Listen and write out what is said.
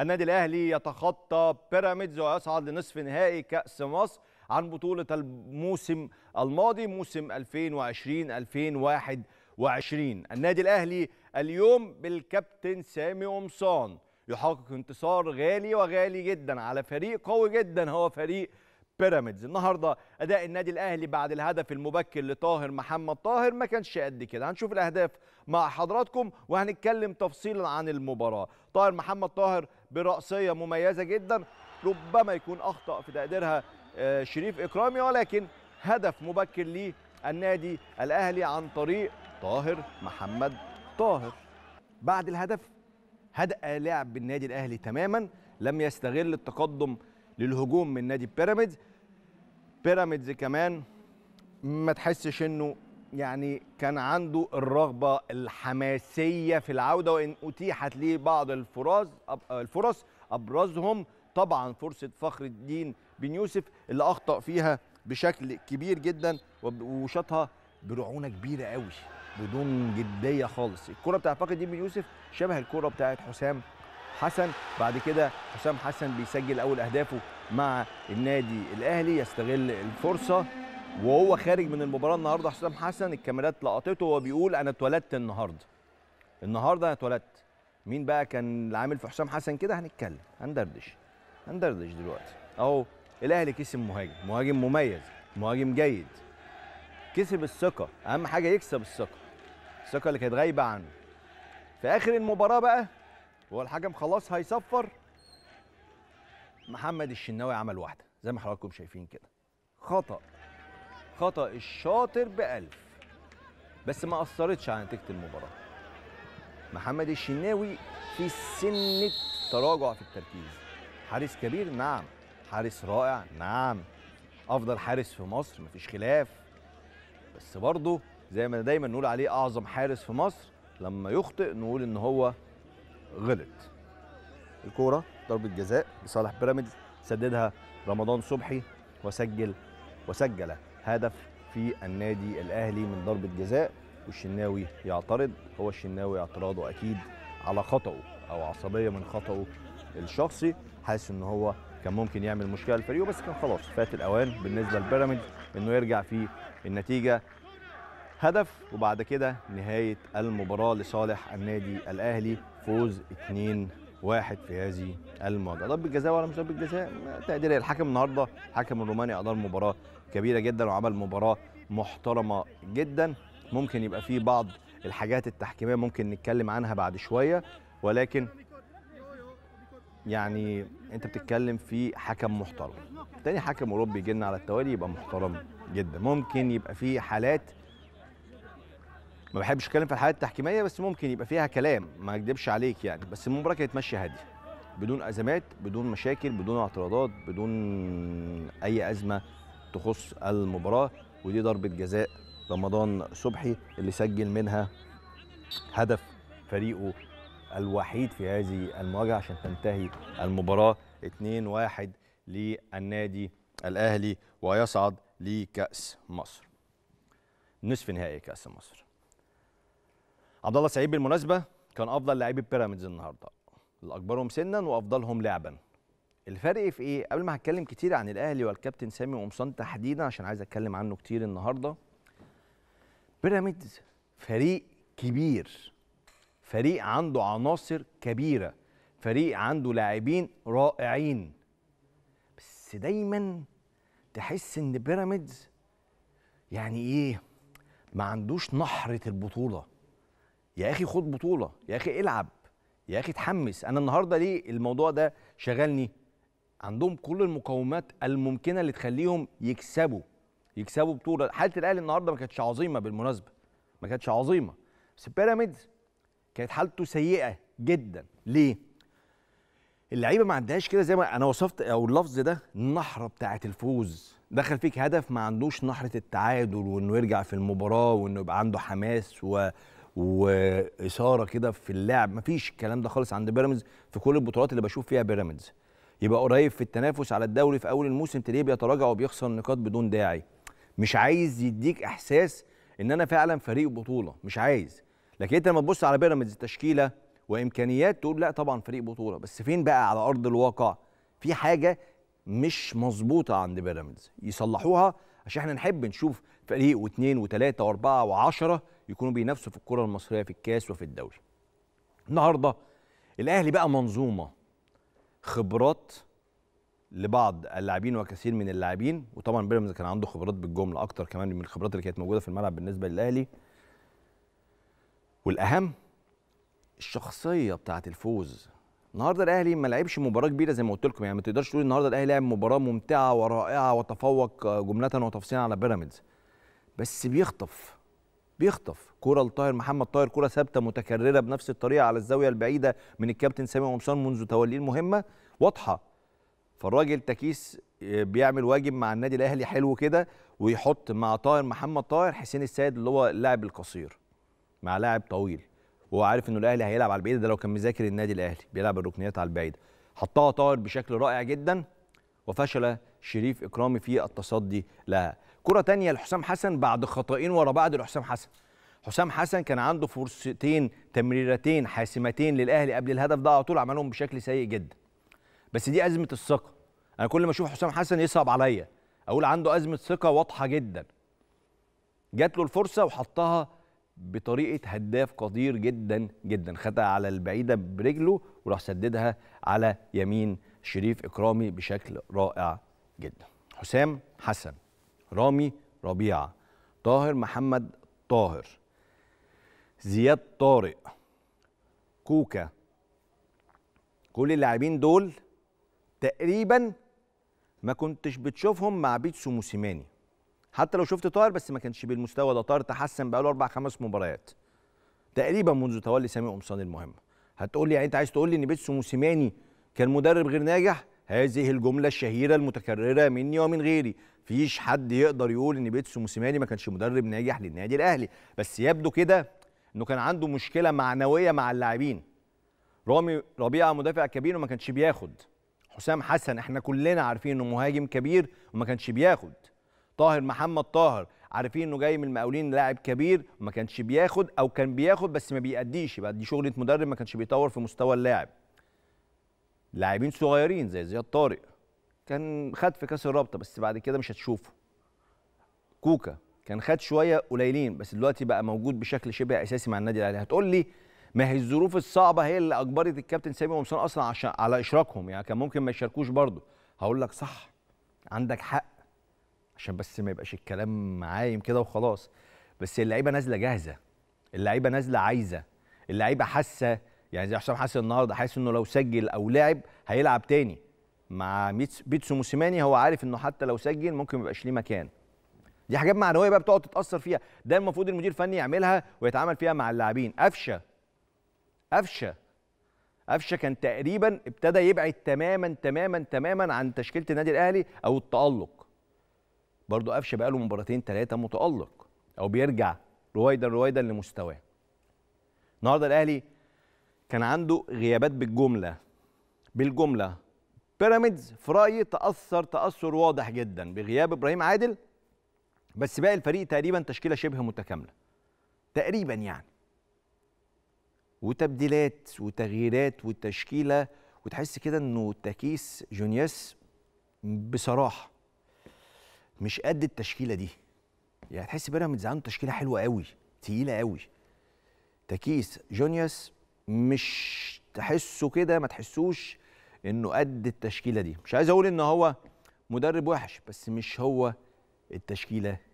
النادي الاهلي يتخطى بيراميدز ويصعد لنصف نهائي كاس مصر عن بطوله الموسم الماضي موسم 2020 2021 النادي الاهلي اليوم بالكابتن سامي قمصان يحقق انتصار غالي وغالي جدا على فريق قوي جدا هو فريق بيراميدز النهارده اداء النادي الاهلي بعد الهدف المبكر لطاهر محمد طاهر ما كانش قد كده هنشوف الاهداف مع حضراتكم وهنتكلم تفصيلا عن المباراه طاهر محمد طاهر براسيه مميزه جدا ربما يكون اخطا في تقديرها آه، شريف اكرامي ولكن هدف مبكر للنادي الاهلي عن طريق طاهر محمد طاهر بعد الهدف هدأ لعب النادي الاهلي تماما لم يستغل التقدم للهجوم من نادي بيراميدز بيراميدز كمان ما تحسش انه يعني كان عنده الرغبه الحماسيه في العوده وان اتيحت ليه بعض الفرص الفرص ابرزهم طبعا فرصه فخر الدين بن يوسف اللي اخطا فيها بشكل كبير جدا وشاطها برعونه كبيره قوي بدون جديه خالص الكره بتاعت فخر الدين بن يوسف شبه الكره بتاعت حسام حسن بعد كده حسام حسن بيسجل اول اهدافه مع النادي الاهلي يستغل الفرصه وهو خارج من المباراه النهارده حسام حسن الكاميرات لقطته وهو بيقول انا اتولدت النهارده النهارده انا اتولدت مين بقى كان اللي عامل في حسام حسن كده هنتكلم هندردش هندردش دلوقتي اهو الاهلي كسب مهاجم مهاجم مميز مهاجم جيد كسب الثقه اهم حاجه يكسب الثقه الثقه اللي كانت غايبه عنه في اخر المباراه بقى والحكم خلاص هيصفر محمد الشناوي عمل واحده زي ما حضراتكم شايفين كده خطا خطا الشاطر بألف بس ما اثرتش على نتيجه المباراه محمد الشناوي في سنه تراجع في التركيز حارس كبير نعم حارس رائع نعم افضل حارس في مصر مفيش خلاف بس برضه زي ما دايما نقول عليه اعظم حارس في مصر لما يخطئ نقول ان هو غلط الكوره ضربه جزاء لصالح بيراميدز سددها رمضان صبحي وسجل وسجل هدف في النادي الاهلي من ضربه جزاء والشناوي يعترض هو الشناوي اعتراضه اكيد على خطأه او عصبيه من خطأه الشخصي حاسس ان هو كان ممكن يعمل مشكله لفريقه بس كان خلاص فات الاوان بالنسبه لبيراميدز انه يرجع في النتيجه هدف وبعد كده نهايه المباراه لصالح النادي الاهلي فوز 2 واحد في هذه المواجهه ضرب جزاء ولا مش ضرب جزاء تقدير الحكم النهارده حكم الروماني ادار مباراه كبيره جدا وعمل مباراه محترمه جدا ممكن يبقى في بعض الحاجات التحكيميه ممكن نتكلم عنها بعد شويه ولكن يعني انت بتتكلم في حكم محترم تاني حكم اوروبي جه على التوالي يبقى محترم جدا ممكن يبقى في حالات ما بحبش اتكلم في الحالات التحكيميه بس ممكن يبقى فيها كلام ما اكدبش عليك يعني بس المباراه كانت ماشيه هاديه بدون ازمات بدون مشاكل بدون اعتراضات بدون اي ازمه تخص المباراه ودي ضربه جزاء رمضان صبحي اللي سجل منها هدف فريقه الوحيد في هذه المواجهه عشان تنتهي المباراه 2-1 للنادي الاهلي ويصعد لكاس مصر نصف نهائي كاس مصر عبد الله سعيد بالمناسبه كان افضل لعيبه بيراميدز النهارده الاكبرهم سنا وافضلهم لعبا الفرق في ايه قبل ما هتكلم كتير عن الاهلي والكابتن سامي قمصان تحديدا عشان عايز اتكلم عنه كتير النهارده بيراميدز فريق كبير فريق عنده عناصر كبيره فريق عنده لاعبين رائعين بس دايما تحس ان بيراميدز يعني ايه ما عندوش نحره البطوله يا اخي خد بطوله يا اخي العب يا اخي اتحمس انا النهارده ليه الموضوع ده شغلني عندهم كل المقومات الممكنه اللي تخليهم يكسبوا يكسبوا بطوله حاله الاهلي النهارده ما كانتش عظيمه بالمناسبه ما كانتش عظيمه بس بيراميدز كانت حالته سيئه جدا ليه اللعيبه ما عندهاش كده زي ما انا وصفت او اللفظ ده النحره بتاعه الفوز دخل فيك هدف ما عندوش نحره التعادل وانه يرجع في المباراه وانه يبقى عنده حماس و... واثاره كده في اللعب مفيش الكلام ده خالص عند بيراميدز في كل البطولات اللي بشوف فيها بيراميدز يبقى قريب في التنافس على الدوري في اول الموسم تلاقيه بيتراجع وبيخسر نقاط بدون داعي مش عايز يديك احساس ان انا فعلا فريق بطوله مش عايز لكن انت لما تبص على بيراميدز تشكيله وامكانيات تقول لا طبعا فريق بطوله بس فين بقى على ارض الواقع في حاجه مش مظبوطه عند بيراميدز يصلحوها عشان احنا نحب نشوف فريق واثنين وثلاثه واربعه وعشره يكونوا بينافسوا في الكره المصريه في الكاس وفي الدوري. النهارده الاهلي بقى منظومه خبرات لبعض اللاعبين وكثير من اللاعبين وطبعا بيراميدز كان عنده خبرات بالجمله اكتر كمان من الخبرات اللي كانت موجوده في الملعب بالنسبه للاهلي. والاهم الشخصيه بتاعه الفوز النهارده الاهلي ما لعبش مباراه كبيره زي ما قلت لكم يعني ما تقدرش تقول النهارده الاهلي لعب مباراه ممتعه ورائعه وتفوق جمله وتفصيلا على بيراميدز بس بيخطف بيخطف كرة لطاهر محمد طاهر كرة ثابتة متكررة بنفس الطريقة على الزاوية البعيدة من الكابتن سامي قمصان منذ توليه المهمة واضحة فالراجل تكيس آه، بيعمل واجب مع النادي الاهلي حلو كده ويحط مع طاهر محمد طاهر حسين السيد اللي هو اللاعب القصير مع لاعب طويل وهو عارف انه الاهلي هيلعب على البعيد ده لو كان مذاكر النادي الاهلي بيلعب الركنيات على البعيد حطها طاهر بشكل رائع جدا وفشل شريف اكرامي في التصدي لها كرة تانية لحسام حسن بعد خطأين ورا بعض لحسام حسن حسام حسن كان عنده فرصتين تمريرتين حاسمتين للاهلي قبل الهدف ده على طول عملهم بشكل سيء جدا بس دي ازمه الثقه انا كل ما اشوف حسام حسن يصعب عليا اقول عنده ازمه ثقه واضحه جدا جات له الفرصه وحطها بطريقه هداف قدير جدا جدا خدها على البعيده برجله وراح سددها على يمين شريف اكرامي بشكل رائع جدا حسام حسن رامي ربيعة طاهر محمد طاهر زياد طارق كوكا كل اللاعبين دول تقريبا ما كنتش بتشوفهم مع بيتسو موسيماني حتى لو شفت طاهر بس ما كانش بالمستوى ده طاهر تحسن بقاله اربع خمس مباريات تقريبا منذ تولي سامي قمصان المهمه هتقول لي يعني انت عايز تقول لي ان بيتسو موسيماني كان مدرب غير ناجح هذه الجمله الشهيره المتكرره مني ومن غيري فيش حد يقدر يقول ان بيتسو موسيماني ما كانش مدرب ناجح للنادي الاهلي بس يبدو كده انه كان عنده مشكله معنويه مع اللاعبين رامي ربيعه مدافع كبير وما كانش بياخد حسام حسن احنا كلنا عارفين انه مهاجم كبير وما كانش بياخد طاهر محمد طاهر عارفين انه جاي من المقاولين لاعب كبير ما كانش بياخد او كان بياخد بس ما بيأديش يبقى دي شغله مدرب ما كانش بيطور في مستوى اللاعب لاعبين صغيرين زي زياد طارق كان خد في كاس الرابطه بس بعد كده مش هتشوفه كوكا كان خد شويه قليلين بس دلوقتي بقى موجود بشكل شبه اساسي مع النادي الاهلي هتقول لي ما هي الظروف الصعبه هي اللي اجبرت الكابتن سامي قمصان اصلا عشان على اشراكهم يعني كان ممكن ما يشاركوش برضه هقول لك صح عندك حق عشان بس ما يبقاش الكلام عايم كده وخلاص بس اللعيبه نازله جاهزه اللعيبه نازله عايزه اللعيبه حاسه يعني زي حسام حسن النهارده حاسس انه لو سجل او لعب هيلعب تاني مع بيتسو موسيماني هو عارف انه حتى لو سجل ممكن ما يبقاش ليه مكان دي حاجات معنويه بقى بتقعد تتاثر فيها ده المفروض المدير الفني يعملها ويتعامل فيها مع اللاعبين قفشه قفشه قفشه كان تقريبا ابتدى يبعد تماما تماما تماما عن تشكيله النادي الاهلي او التالق برضه قفشه بقى له مباراتين ثلاثه متالق او بيرجع رويدا رويدا لمستواه النهارده الاهلي كان عنده غيابات بالجمله بالجمله بيراميدز في رايي تاثر تاثر واضح جدا بغياب ابراهيم عادل بس باقي الفريق تقريبا تشكيله شبه متكامله تقريبا يعني وتبديلات وتغييرات وتشكيله وتحس كده انه تكيس جونياس بصراحه مش قد التشكيله دي يعني تحس بيراميدز عنده تشكيله حلوه قوي تقيله قوي تكيس جونياس مش تحسه كده ما تحسوش انه قد التشكيله دي مش عايز اقول ان هو مدرب وحش بس مش هو التشكيله